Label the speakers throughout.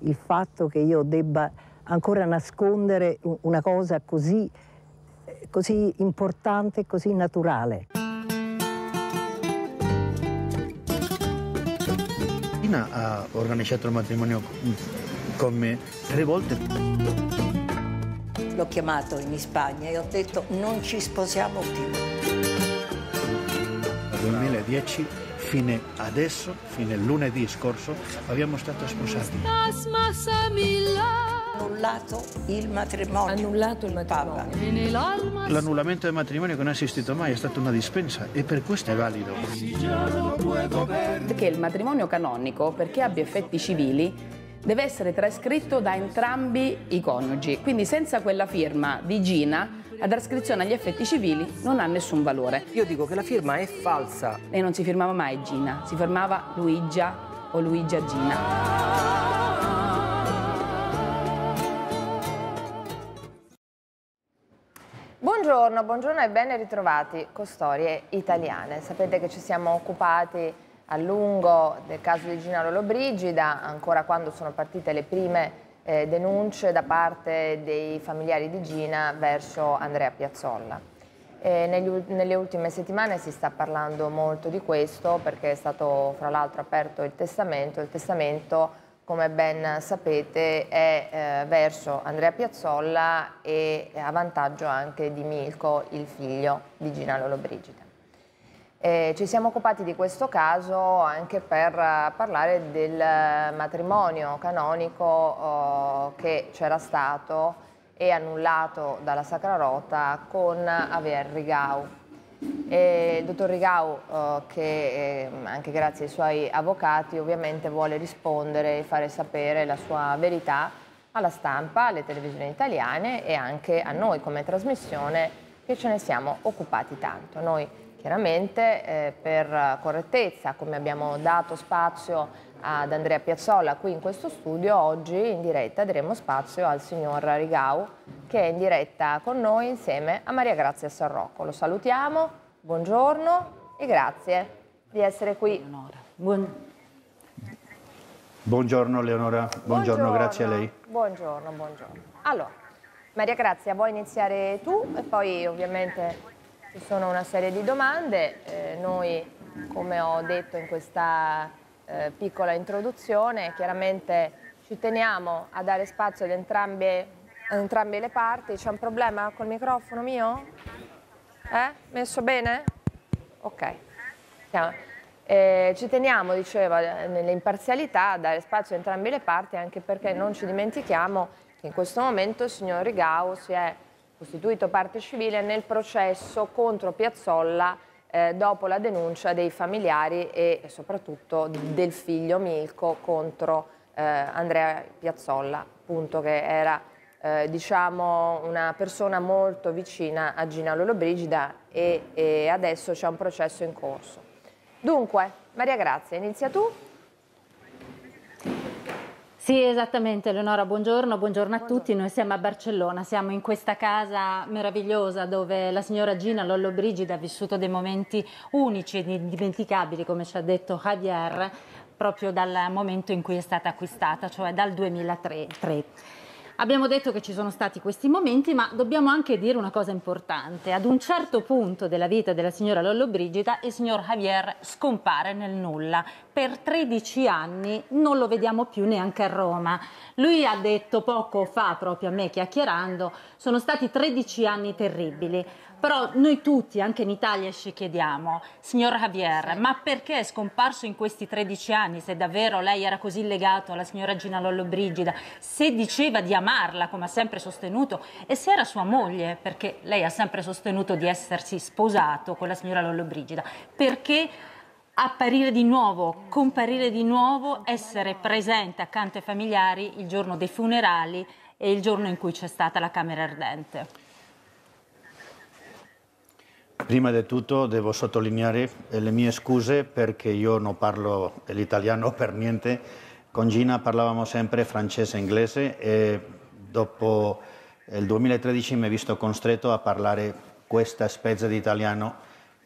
Speaker 1: Il fatto che io debba ancora nascondere una cosa così, eh, così importante, così naturale.
Speaker 2: Tina ha organizzato il matrimonio con me tre volte.
Speaker 1: L'ho chiamato in Spagna e ho detto non ci sposiamo più.
Speaker 2: Nel 2010 fine adesso, fine lunedì scorso, abbiamo stato sposati.
Speaker 3: Annullato il matrimonio. Annullato il matrimonio.
Speaker 2: L'annullamento del matrimonio che non è esistito mai è stata una dispensa e per questo è valido.
Speaker 3: Perché il matrimonio canonico, perché abbia effetti civili, deve essere trascritto da entrambi i coniugi. Quindi senza quella firma di Gina a trascrizione agli effetti civili non ha nessun valore. Io dico che la firma è falsa. E non si firmava mai Gina, si firmava Luigia o Luigia Gina. Buongiorno, buongiorno e ben ritrovati con Storie Italiane. Sapete che ci siamo occupati a lungo del caso di Gina Lollobrigida, ancora quando sono partite le prime eh, denunce da parte dei familiari di Gina verso Andrea Piazzolla. Eh, negli, nelle ultime settimane si sta parlando molto di questo perché è stato fra l'altro aperto il testamento. Il testamento, come ben sapete, è eh, verso Andrea Piazzolla e a vantaggio anche di Milko, il figlio di Gina Lollobrigida. Eh, ci siamo occupati di questo caso anche per eh, parlare del eh, matrimonio canonico uh, che c'era stato e annullato dalla Sacra Rota con Javier Rigau. E il dottor Rigau, uh, che eh, anche grazie ai suoi avvocati ovviamente vuole rispondere e fare sapere la sua verità alla stampa, alle televisioni italiane e anche a noi come trasmissione che ce ne siamo occupati tanto. Noi Chiaramente eh, per correttezza, come abbiamo dato spazio ad Andrea Piazzolla qui in questo studio, oggi in diretta daremo spazio al signor Rigau che è in diretta con noi insieme a Maria Grazia Sarrocco. Lo salutiamo, buongiorno e grazie di essere qui. Leonora.
Speaker 1: Buon...
Speaker 2: Buongiorno Leonora, buongiorno, buongiorno, grazie a lei.
Speaker 3: Buongiorno, buongiorno. Allora, Maria Grazia, vuoi iniziare tu e poi ovviamente ci sono una serie di domande, eh, noi come ho detto in questa eh, piccola introduzione chiaramente ci teniamo a dare spazio ad entrambe, ad entrambe le parti. C'è un problema col microfono mio? Eh? Messo bene? Ok. Eh, ci teniamo, diceva, nell'imparzialità a dare spazio ad entrambe le parti anche perché non ci dimentichiamo che in questo momento il signor Rigao si è costituito parte civile nel processo contro Piazzolla eh, dopo la denuncia dei familiari e soprattutto del figlio Milco contro eh, Andrea Piazzolla, appunto che era eh, diciamo una persona molto vicina a Gina Lollobrigida e, e adesso c'è un processo in corso. Dunque,
Speaker 1: Maria Grazia, inizia tu. Sì, esattamente Eleonora, buongiorno, buongiorno a buongiorno. tutti. Noi siamo a Barcellona, siamo in questa casa meravigliosa dove la signora Gina Lollo Brigida ha vissuto dei momenti unici e indimenticabili, come ci ha detto Javier, proprio dal momento in cui è stata acquistata, cioè dal 2003. Abbiamo detto che ci sono stati questi momenti, ma dobbiamo anche dire una cosa importante. Ad un certo punto della vita della signora Lollobrigida, il signor Javier scompare nel nulla. Per 13 anni non lo vediamo più neanche a Roma. Lui ha detto poco fa, proprio a me chiacchierando, sono stati 13 anni terribili. Però noi tutti, anche in Italia, ci chiediamo, signor Javier, ma perché è scomparso in questi 13 anni, se davvero lei era così legato alla signora Gina Lollobrigida, se diceva di amarla, come ha sempre sostenuto, e se era sua moglie, perché lei ha sempre sostenuto di essersi sposato con la signora Lollobrigida, perché apparire di nuovo, comparire di nuovo, essere presente accanto ai familiari il giorno dei funerali e il giorno in cui c'è stata la Camera Ardente.
Speaker 2: Prima di tutto devo sottolineare eh, le mie scuse perché io non parlo l'italiano per niente. Con Gina parlavamo sempre francese e inglese e dopo eh, il 2013 mi ho visto costretto a parlare questa specie di italiano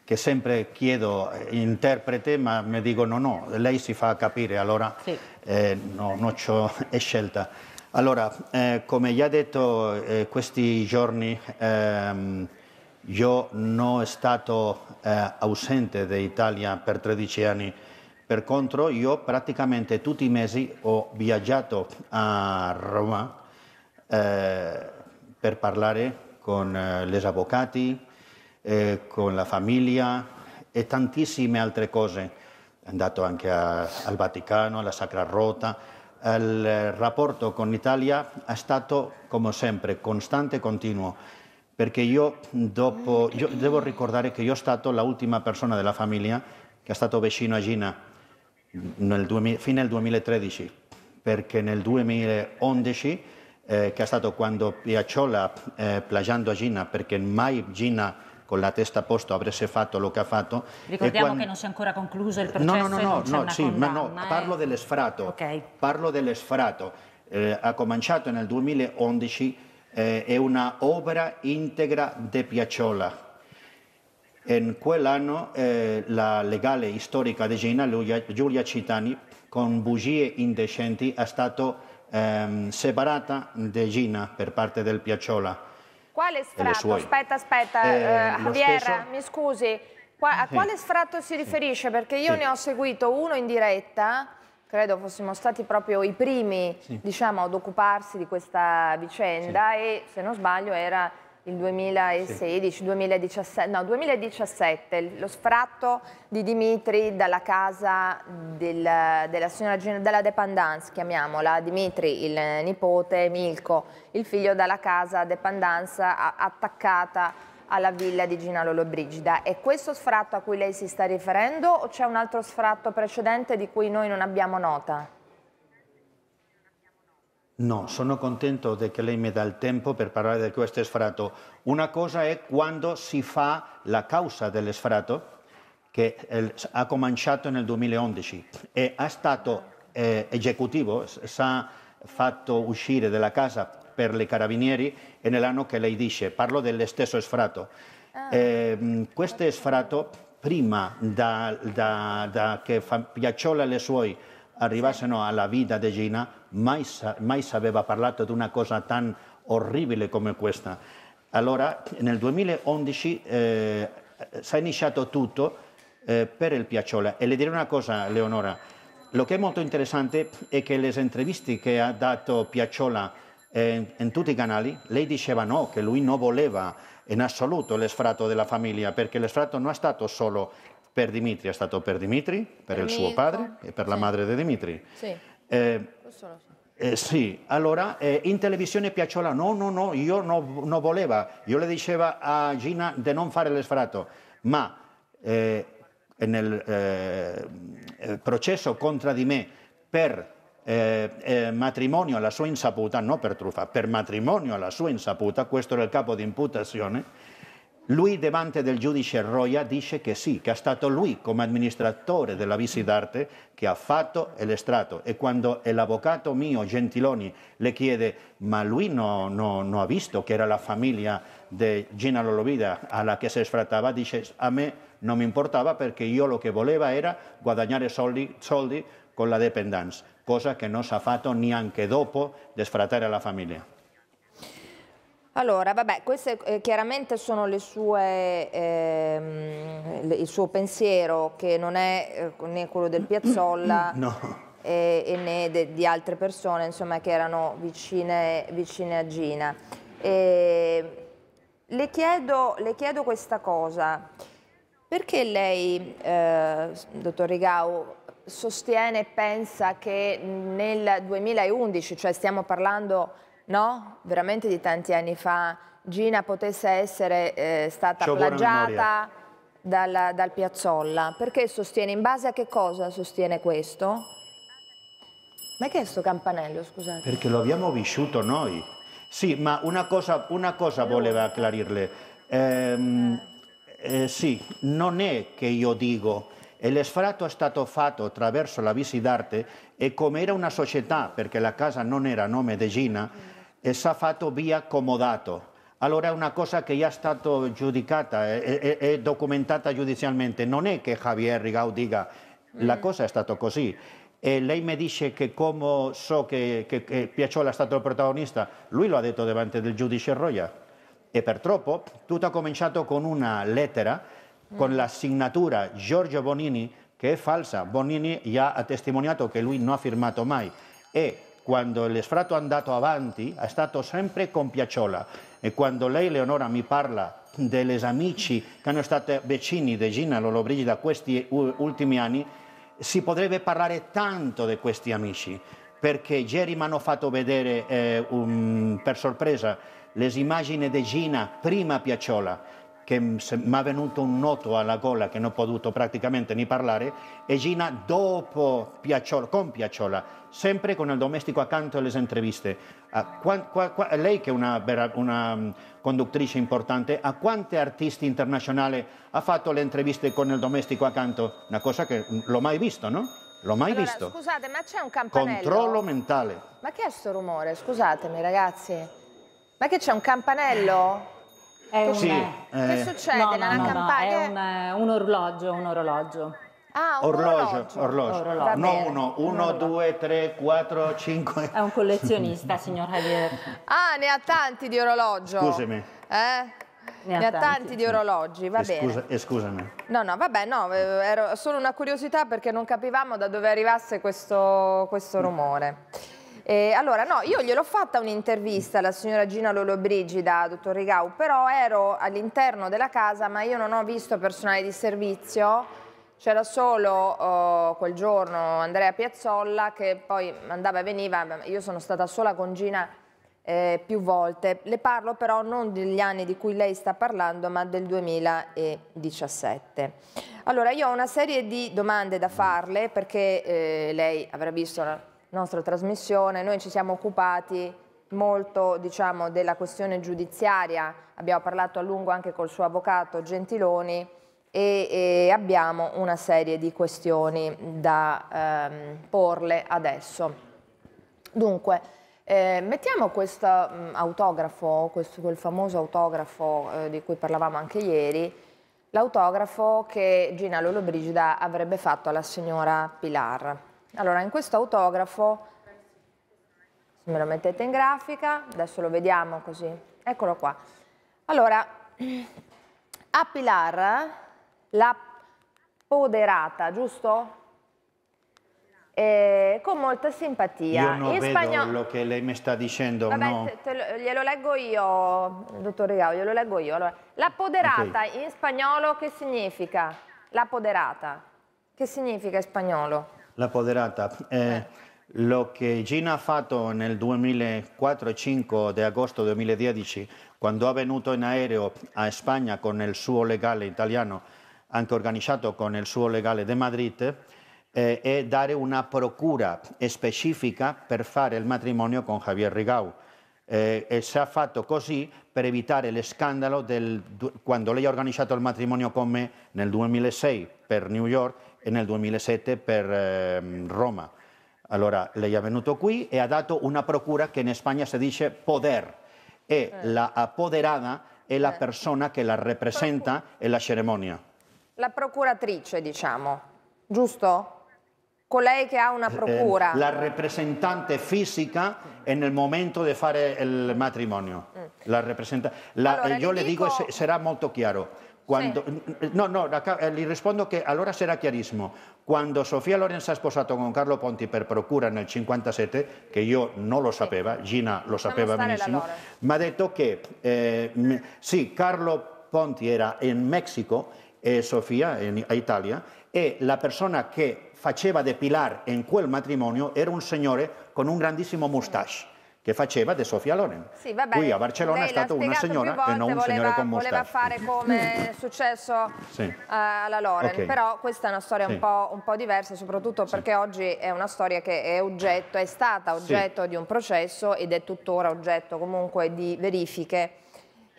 Speaker 2: che sempre chiedo eh, interprete ma mi dicono no lei si fa capire allora sì. eh, no, non ho scelta. Allora, eh, come già detto eh, questi giorni ehm, io non è stato eh, ausente dall'Italia per 13 anni, per contro io praticamente tutti i mesi ho viaggiato a Roma eh, per parlare con eh, gli avvocati, eh, con la famiglia e tantissime altre cose. È andato anche a, al Vaticano, alla Sacra Rota. Il rapporto con l'Italia è stato, come sempre, costante e continuo perché io, dopo, io devo ricordare che io sono stato l'ultima persona della famiglia che è stato vicino a Gina nel 2000, fino al 2013, perché nel 2011, eh, che è stato quando Piacciola, eh, plagiando a Gina, perché mai Gina con la testa a posto avesse fatto quello che ha fatto. Ricordiamo quando... che non
Speaker 1: si è ancora concluso il processo. No, no, no, no, no, sì, condanna, no, eh. parlo
Speaker 2: dell'esfrato. Okay. Parlo dell'esfrato. Eh, ha cominciato nel 2011 eh, è una opera integra di Piacciola. In quell'anno eh, la legale storica di Gina Lugia, Giulia Citani, con bugie indecenti, è stata ehm, separata da Gina per parte del Piacciola.
Speaker 3: Quale sfratto? Aspetta, aspetta, eh, eh Javier, stesso... mi scusi. A quale sfratto si riferisce? Perché io sì. ne ho seguito uno in diretta credo fossimo stati proprio i primi sì. diciamo, ad occuparsi di questa vicenda sì. e se non sbaglio era il 2016, sì. 2017, no, 2017, lo sfratto di Dimitri dalla casa del, della signora Gina, della Dependance, chiamiamola, Dimitri il nipote, Milko, il figlio dalla casa Dependance attaccata alla villa di Gina Lollobrigida. È questo sfratto a cui lei si sta riferendo o c'è un altro sfratto precedente di cui noi non abbiamo nota?
Speaker 2: No, sono contento di che lei mi dà il tempo per parlare di questo sfratto. Una cosa è quando si fa la causa dell'esfratto, che eh, ha cominciato nel 2011 e è stato eh, esecutivo, si è fatto uscire dalla casa per le carabinieri e nell'anno che lei dice. Parlo dello stesso sfratto. Ah. Eh, questo sfratto, prima da, da, da che Piacciola e le suoi arrivassero alla vita di Gina, mai, mai aveva parlato di una cosa tan orribile come questa. Allora, nel 2011 eh, si è iniziato tutto eh, per il Piacciola. E le dirò una cosa, Leonora, lo che è molto interessante è che le interviste che ha dato Piacciola eh, in tutti i canali, lei diceva no, che lui non voleva in assoluto l'esfratto della famiglia, perché l'esfratto non è stato solo per Dimitri, è stato per Dimitri, per, per il suo padre e per sì. la madre di Dimitri. Sì. Eh, eh, sì, allora eh, in televisione Piacciola, no, no, no, io non no volevo, io le dicevo a Gina di non fare l'esfratto, ma eh, nel eh, eh, processo contro di me per eh, eh, matrimonio alla sua insaputa, non per truffa, per matrimonio alla sua insaputa, questo era il capo di imputazione, lui davanti del giudice Roia dice che sì, che è stato lui come amministratore della visita d'arte che ha fatto l'estratto e quando l'avvocato mio Gentiloni le chiede ma lui non no, no ha visto che era la famiglia di Gina Lolovida alla che si sfrattava, dice a me non mi importava perché io lo che volevo era guadagnare soldi, soldi con la dependance, cosa che non si s'ha fatto neanche dopo desfrattare la famiglia.
Speaker 3: Allora, vabbè, queste eh, chiaramente sono le sue, eh, il suo pensiero che non è eh, né quello del Piazzolla no. e, e, né de, di altre persone insomma, che erano vicine, vicine a Gina. E, le, chiedo, le, chiedo, questa cosa, perché lei, eh, dottor Rigau, sostiene e pensa che nel 2011, cioè stiamo parlando no, veramente di tanti anni fa, Gina potesse essere eh, stata plagiata dal, dal Piazzolla. Perché sostiene? In base a che cosa sostiene questo? Ma che è questo campanello, scusate?
Speaker 2: Perché lo abbiamo vissuto noi. Sì, ma una cosa, una cosa voleva aclarirle. Ehm, eh, sì, non è che io dico e l'esfratto è stato fatto attraverso la visita d'arte e come era una società, perché la casa non era a nome di Gina, è fatto via comodato. Allora è una cosa che già è stata giudicata, è, è, è documentata giudizialmente. Non è che Javier Rigaud dica la mm. cosa è stata così. E lei mi dice che come so che, che, che Piacciola è stato il protagonista, lui lo ha detto davanti del giudice Roya. E purtroppo tutto ha cominciato con una lettera con la signatura Giorgio Bonini che è falsa. Bonini già ha testimoniato che lui non ha firmato mai e quando l'Esfrato è andato avanti è stato sempre con Piacciola e quando lei Leonora mi parla degli amici che hanno stato vicini di Gina Lollobrigida questi ultimi anni si potrebbe parlare tanto di questi amici perché ieri mi hanno fatto vedere eh, un, per sorpresa le immagini di Gina prima Piacciola che mi è venuto un noto alla gola che non ho potuto praticamente né parlare, e Gina dopo Piacciola, con Piacciola, sempre con il domestico accanto alle interviste. lei che è una, una, conduttrice importante, a quanti artisti internazionali ha fatto le interviste con il domestico accanto? Una cosa che l'ho mai visto, no? L'ho mai allora, visto.
Speaker 3: Scusate, ma c'è un campanello? Controllo mentale. Ma che è questo rumore? Scusatemi ragazzi. Ma che c'è un campanello?
Speaker 1: È sì, un... Che eh. succede no, nella no, campagna? è un, eh, un orologio, un orologio. Ah, un orologio, orologio. orologio. No,
Speaker 2: uno, uno, un due, tre, quattro, cinque.
Speaker 3: È un
Speaker 1: collezionista, signor
Speaker 2: Javier.
Speaker 3: Ah, ne ha tanti di orologio. Scusami. Eh? Ne ha, ne ha tanti, tanti di orologi, va eh, Scusa, bene. Scusami. No, no, vabbè, no, era solo una curiosità perché non capivamo da dove arrivasse questo, questo rumore. Eh, allora, no, io gliel'ho fatta un'intervista alla signora Gina Lollobrigida, dottor Rigau, però ero all'interno della casa, ma io non ho visto personale di servizio. C'era solo uh, quel giorno Andrea Piazzolla che poi andava e veniva, io sono stata sola con Gina eh, più volte. Le parlo però non degli anni di cui lei sta parlando, ma del 2017. Allora, io ho una serie di domande da farle perché eh, lei avrà visto una nostra trasmissione, noi ci siamo occupati molto diciamo, della questione giudiziaria, abbiamo parlato a lungo anche col suo avvocato Gentiloni e, e abbiamo una serie di questioni da ehm, porle adesso. Dunque, eh, mettiamo questo mh, mm, autografo, questo, quel famoso autografo eh, di cui parlavamo anche ieri, l'autografo che Gina Lollobrigida avrebbe fatto alla signora Pilar. Allora, in questo autografo, se me lo mettete in grafica, adesso lo vediamo così, eccolo qua. Allora, a Pilar, la poderata, giusto? Eh, con molta simpatia. Io non in vedo spagnolo... lo che
Speaker 2: lei mi sta dicendo. Vabbè, no. te,
Speaker 3: te glielo leggo io, dottor Rigao, glielo leggo io. Allora, la poderata okay. in spagnolo che significa? La poderata. Che significa in spagnolo?
Speaker 2: La Poderata. Eh, eh, lo che Gina ha fatto nel 2004-5 di agosto 2010, quando è venuto in aereo a Spagna con il suo legale italiano, anche organizzato con il suo legale di Madrid, eh, è dare una procura specifica per fare il matrimonio con Javier Rigau. Eh, e si è fatto così per evitare lo scandalo quando lei ha organizzato il matrimonio con me nel 2006 per New York e nel 2007 per eh, Roma. Allora, lei è venuto qui e ha dato una procura che in Spagna si dice poder e eh. la apoderata è la eh. persona che la rappresenta e la cerimonia.
Speaker 3: La procuratrice, diciamo, giusto? colei che ha una eh, procura. la
Speaker 2: rappresentante fisica è nel momento di fare il matrimonio. Mm. La rappresenta... la, allora, io le dico, dico sarà molto chiaro No, No, no, eh, le respondo que será será cuando Sofía sofía se ha esposado con Carlo Ponti per procura en el 57, que yo no lo sabía, Gina lo sapeva benissimo, eh, me ha dicho que sí. Carlo Ponti era en México eh, Sofía en Italia y e la persona que faceva de pilar en quel matrimonio era un señor con un grandísimo mustache. che faceva De Sofia Loren.
Speaker 3: Sì, vabbè, Qui a Barcellona è stata una signora e non un signore con mostarda. Voleva fare come è successo sì. Eh, alla Loren, okay. però questa è una storia sì. un, po', un, po', diversa, soprattutto sì. perché oggi è una storia che è oggetto, è stata oggetto di un processo ed è tuttora oggetto comunque di verifiche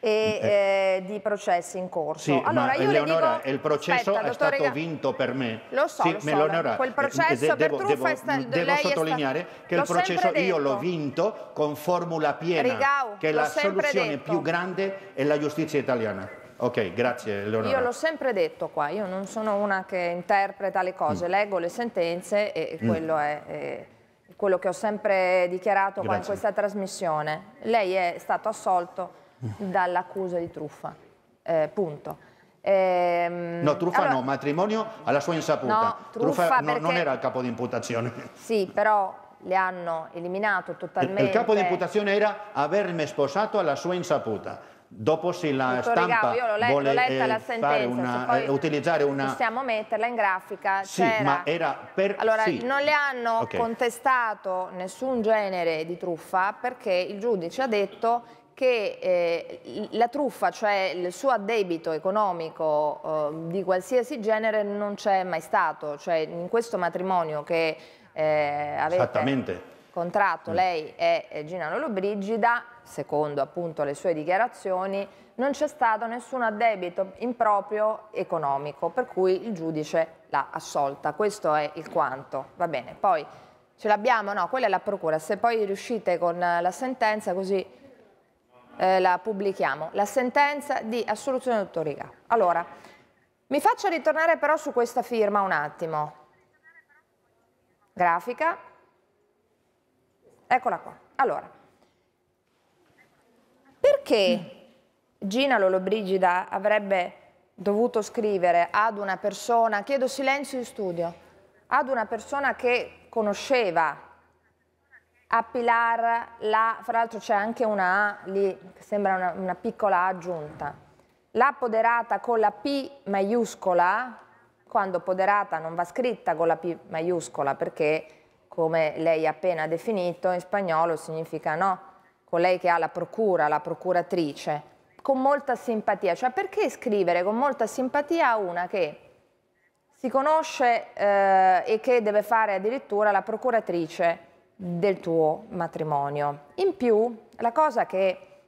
Speaker 3: e eh, eh, di processi in corso. Sì, allora, io Eleonora, le dico, il processo aspetta, è stato
Speaker 2: vinto per me. Lo so, sì, lo so quel processo eh, devo, per truffa devo, sta... devo sottolineare sta... che il processo io l'ho vinto con formula piena, Rigau, che la soluzione detto. più grande è la giustizia italiana. Ok, grazie Leonora. Io l'ho
Speaker 3: sempre detto qua, io non sono una che interpreta le cose, mm. leggo le sentenze e mm. quello è... è quello che ho sempre dichiarato Grazie. qua in questa trasmissione. Lei è stato assolto dall'accusa di truffa. Eh, punto. Ehm, no, truffa allora, no,
Speaker 2: matrimonio alla sua insaputa. No, truffa, truffa perché, no, non era il capo di imputazione.
Speaker 3: Sì, però le hanno eliminato totalmente. Il, il capo di imputazione
Speaker 2: era avermi sposato alla sua insaputa. Dopo se la Tutto stampa regalo, let, vuole eh, la sentenza, una, eh, utilizzare una... Possiamo
Speaker 3: metterla in grafica. Sì, ma
Speaker 2: era per... Allora, sì. non le
Speaker 3: hanno okay. contestato nessun genere di truffa perché il giudice ha detto che eh, la truffa, cioè il suo addebito economico eh, di qualsiasi genere non c'è mai stato, cioè in questo matrimonio che eh, avete contratto mm. lei e Gina Lollobrigida, secondo appunto le sue dichiarazioni, non c'è stato nessun addebito improprio economico, per cui il giudice l'ha assolta. Questo è il quanto. Va bene, poi ce l'abbiamo? No, quella è la procura. Se poi riuscite con la sentenza così eh, la pubblichiamo, la sentenza di assoluzione del dottor Allora, mi faccio ritornare però su questa firma un attimo. Grafica. Eccola qua. Allora, perché Gina Lollobrigida avrebbe dovuto scrivere ad una persona, chiedo silenzio in studio, ad una persona che conosceva a Pilar, la, fra l'altro c'è anche una A lì, che sembra una, una piccola aggiunta. La poderata con la P maiuscola, quando poderata non va scritta con la P maiuscola, perché come lei ha appena definito, in spagnolo significa no, colei che ha la procura, la procuratrice, con molta simpatia. Cioè perché scrivere con molta simpatia a una che si conosce eh, e che deve fare addirittura la procuratrice? del tuo matrimonio. In più, la cosa che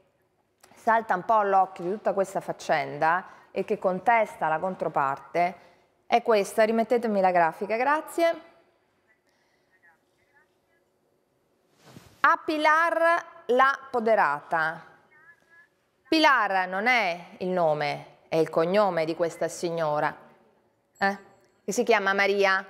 Speaker 3: salta un po' all'occhio di tutta questa faccenda e che contesta la controparte è questa, rimettetemi la grafica, grazie. A Pilar la poderata. Pilar non è il nome, è il cognome di questa signora, eh? che si chiama Maria.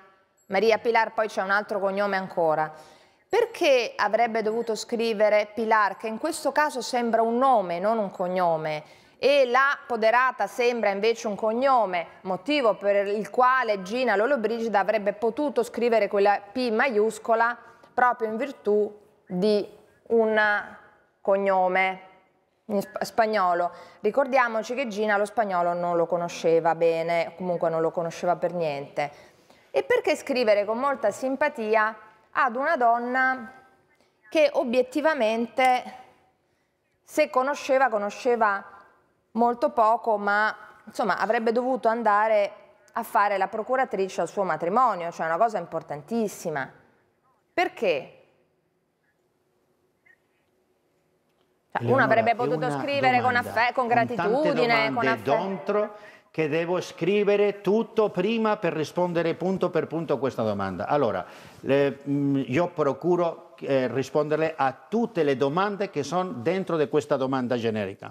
Speaker 3: Maria Pilar, poi c'è un altro cognome ancora. Perché avrebbe dovuto scrivere Pilar, che in questo caso sembra un nome, non un cognome, e la poderata sembra invece un cognome, motivo per il quale Gina Lollobrigida avrebbe potuto scrivere quella P maiuscola proprio in virtù di un cognome in spagnolo. Ricordiamoci che Gina lo spagnolo non lo conosceva bene, comunque non lo conosceva per niente. E perché scrivere con molta simpatia ad una donna che obiettivamente, se conosceva, conosceva molto poco, ma insomma, avrebbe dovuto andare a fare la procuratrice al suo matrimonio, cioè una cosa importantissima. Perché? Cioè, uno avrebbe potuto scrivere domanda, con, con, gratitudine. Con, con
Speaker 2: affetto che devo scrivere tutto prima per rispondere punto per punto a questa domanda. Allora, le, mm, io procuro eh, risponderle a tutte le domande che sono dentro di questa domanda generica.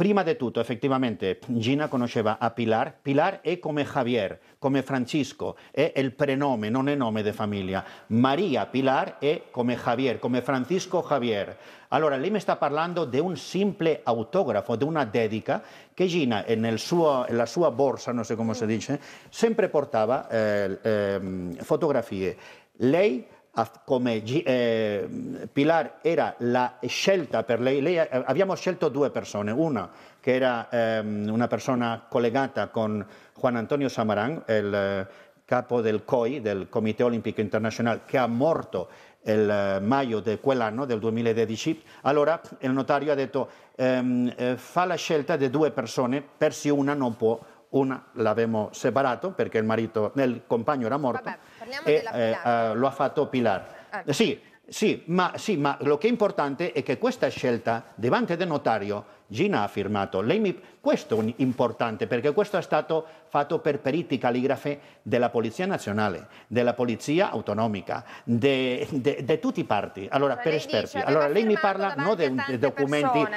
Speaker 2: Prima de todo, efectivamente, Gina conosceva a Pilar, Pilar es como Javier, como Francisco, es el prenome, non è nome de familia. Maria Pilar es como Javier, come Francisco Javier. Allora, lei me está parlando de un simple autógrafo, de una dedica que Gina en eh, su la sua borsa, no so come se dice, siempre portaba fotografías. eh, ehm, fotografie. come eh, Pilar era la scelta per lei, lei, eh, abbiamo scelto due persone, una che era ehm, una persona collegata con Juan Antonio Samarán, il eh, capo del COI, del Comité Olimpico Internazionale, che ha morto il maggio di quell'anno, del 2016, allora il notario ha detto ehm, fa la scelta di due persone, per si una non può, una l'abbiamo separato perché il, marito, il compagno era morto. Vabbè Parliamo e eh, eh, lo ha fatto Pilar. Ah. Sì, sì ma, sì, ma lo che è importante è che questa scelta davanti del notario Gina ha firmato. Mi... Questo è importante perché questo è stato fatto per periti calligrafe della Polizia Nazionale, della Polizia Autonomica, di tutti i parti, allora, cioè per esperti. Dice, allora lei mi parla non di documenti...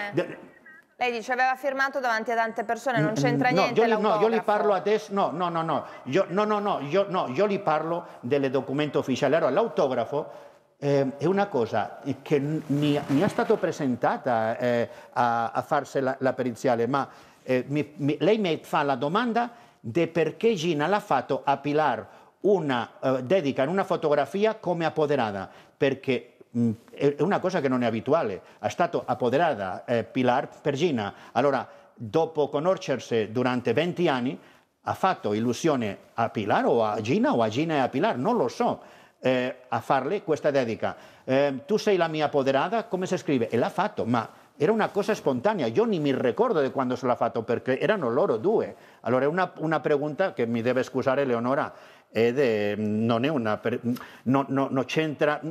Speaker 3: Lei dice aveva firmato davanti a tante persone, non mm, c'entra no, niente io, No,
Speaker 2: io li parlo adesso, no, no, no, no, io, no, no, no, io, no, io li parlo del documento ufficiale. Allora, l'autografo eh, è una cosa che mi, mi è stata presentata eh, a, a farsi la, la, periziale, ma eh, mi, mi, lei mi fa la domanda di perché Gina l'ha fatto a Pilar una eh, dedica in una fotografia come apoderata, perché Mm, è una cosa che non è abituale, è stata apoderata eh, Pilar Gina. Allora, dopo conoscersi durante 20 anni, ha fatto illusione a Pilar o a Gina o a Gina e a Pilar, non lo so, eh, a farle questa dedica. Eh, tu sei la mia apoderata, come si scrive? E l'ha fatto, ma era una cosa spontanea, io non mi ricordo di quando se l'ha fatto perché erano loro due. Allora è una, una pregunta che mi deve scusare Leonora. eh, de, non, è una, no, no non,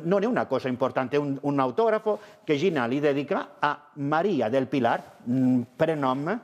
Speaker 2: no è una cosa importante, un, un, autografo che li dedica a Maria del Pilar, mm, prenom,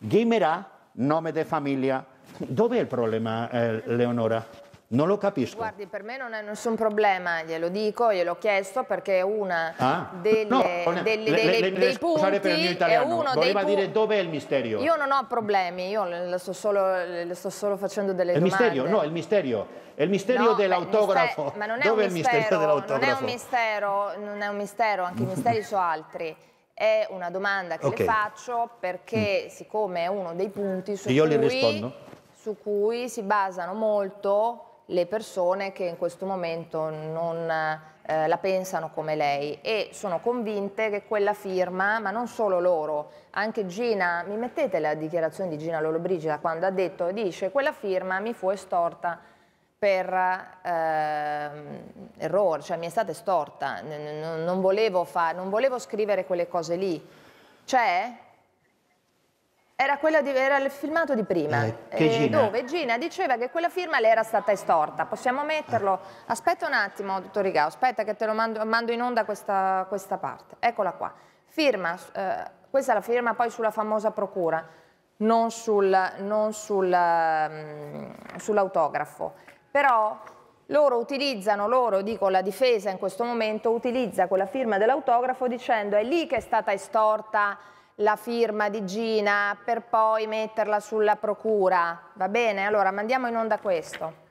Speaker 2: Guimerà, nome di famiglia. Dov'è il problema, eh, Leonora? Non lo capisco.
Speaker 3: Guardi, per me non è nessun problema, glielo dico, glielo ho chiesto perché una ah? delle, no, è, delle, le, delle, le, dei le, punti per il mio italiano. è uno Voleva dei dire
Speaker 2: dov'è il mistero. Io non
Speaker 3: ho problemi, io le sto solo, le sto solo facendo delle il domande. Il mistero? No,
Speaker 2: il mistero. È il mistero no, dell'autografo. ma non è, Dove un mistero, mistero dell'autografo? Non è un
Speaker 3: mistero, non è un mistero, anche i misteri sono altri è una domanda che okay. le faccio perché mm. siccome è uno dei punti su cui, su cui si basano molto le persone che in questo momento non eh, la pensano come lei e sono convinte che quella firma, ma non solo loro, anche Gina, mi mettete la dichiarazione di Gina Lollobrigida quando ha detto, dice quella firma mi fu estorta per eh, errore, cioè mi è stata estorta, non volevo, non volevo scrivere quelle cose lì. C'è? Cioè, era, di, era, il filmato di prima, eh, eh, Gina? dove Gina diceva che quella firma le era stata estorta. Possiamo metterlo? Ah. Aspetta un attimo, dottor Rigao, aspetta che te lo mando, mando in onda questa, questa, parte. Eccola qua. Firma, eh, questa è la firma poi sulla famosa procura, non, sul, non sul, ehm, sull'autografo. Però loro utilizzano, loro, dico la difesa in questo momento, utilizza quella firma dell'autografo dicendo è lì che è stata estorta la firma di Gina per poi metterla sulla procura, va bene? Allora mandiamo in onda questo.